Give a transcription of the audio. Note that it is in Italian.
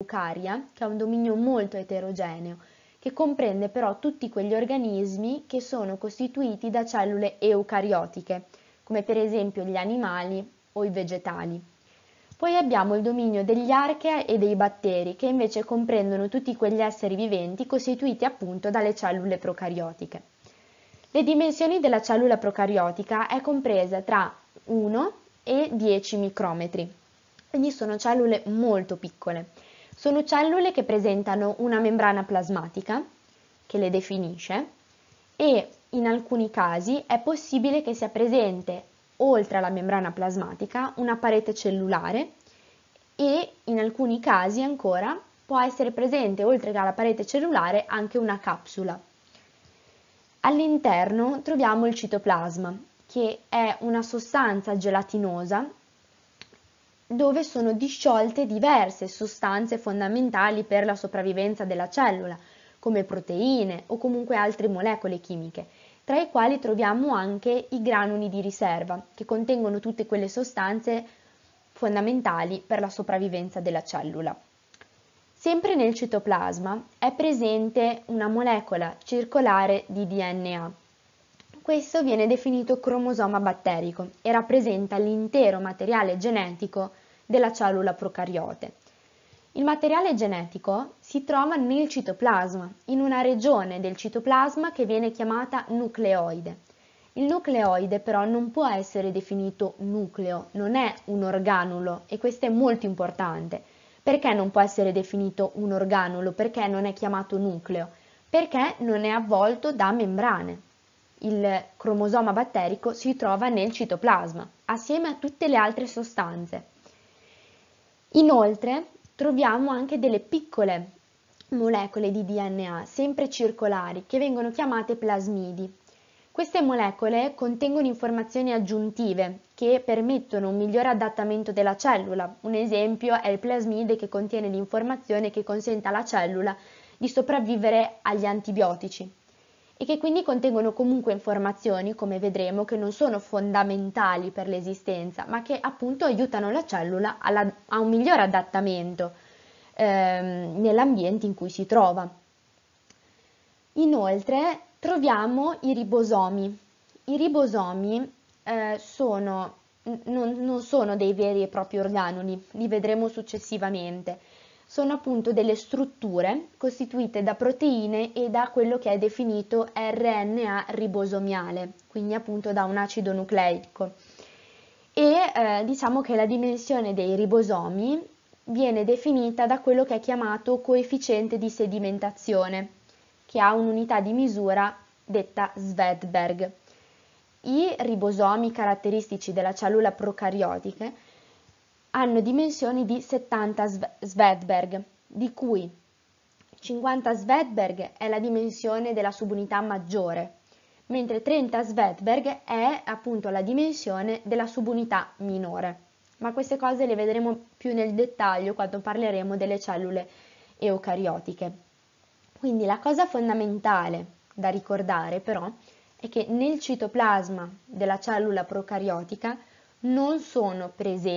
Eucaria, che ha un dominio molto eterogeneo, che comprende però tutti quegli organismi che sono costituiti da cellule eucariotiche, come per esempio gli animali o i vegetali. Poi abbiamo il dominio degli archea e dei batteri, che invece comprendono tutti quegli esseri viventi costituiti appunto dalle cellule procariotiche. Le dimensioni della cellula procariotica è compresa tra 1 e 10 micrometri, quindi sono cellule molto piccole. Sono cellule che presentano una membrana plasmatica, che le definisce, e in alcuni casi è possibile che sia presente, oltre alla membrana plasmatica, una parete cellulare e in alcuni casi ancora può essere presente, oltre alla parete cellulare, anche una capsula. All'interno troviamo il citoplasma, che è una sostanza gelatinosa dove sono disciolte diverse sostanze fondamentali per la sopravvivenza della cellula, come proteine o comunque altre molecole chimiche, tra i quali troviamo anche i granuli di riserva, che contengono tutte quelle sostanze fondamentali per la sopravvivenza della cellula. Sempre nel citoplasma è presente una molecola circolare di DNA. Questo viene definito cromosoma batterico e rappresenta l'intero materiale genetico della cellula procariote. Il materiale genetico si trova nel citoplasma, in una regione del citoplasma che viene chiamata nucleoide. Il nucleoide però non può essere definito nucleo, non è un organulo e questo è molto importante. Perché non può essere definito un organulo? Perché non è chiamato nucleo? Perché non è avvolto da membrane. Il cromosoma batterico si trova nel citoplasma, assieme a tutte le altre sostanze. Inoltre troviamo anche delle piccole molecole di DNA, sempre circolari, che vengono chiamate plasmidi. Queste molecole contengono informazioni aggiuntive che permettono un migliore adattamento della cellula. Un esempio è il plasmide che contiene l'informazione che consente alla cellula di sopravvivere agli antibiotici e che quindi contengono comunque informazioni, come vedremo, che non sono fondamentali per l'esistenza, ma che appunto aiutano la cellula alla, a un migliore adattamento ehm, nell'ambiente in cui si trova. Inoltre troviamo i ribosomi. I ribosomi eh, sono, non, non sono dei veri e propri organuli, li vedremo successivamente sono appunto delle strutture costituite da proteine e da quello che è definito RNA ribosomiale, quindi appunto da un acido nucleico. E eh, diciamo che la dimensione dei ribosomi viene definita da quello che è chiamato coefficiente di sedimentazione, che ha un'unità di misura detta Svedberg. I ribosomi caratteristici della cellula procariotica hanno dimensioni di 70 Svedberg, di cui 50 Svedberg è la dimensione della subunità maggiore, mentre 30 Svedberg è appunto la dimensione della subunità minore. Ma queste cose le vedremo più nel dettaglio quando parleremo delle cellule eucariotiche. Quindi la cosa fondamentale da ricordare però è che nel citoplasma della cellula procariotica non sono presenti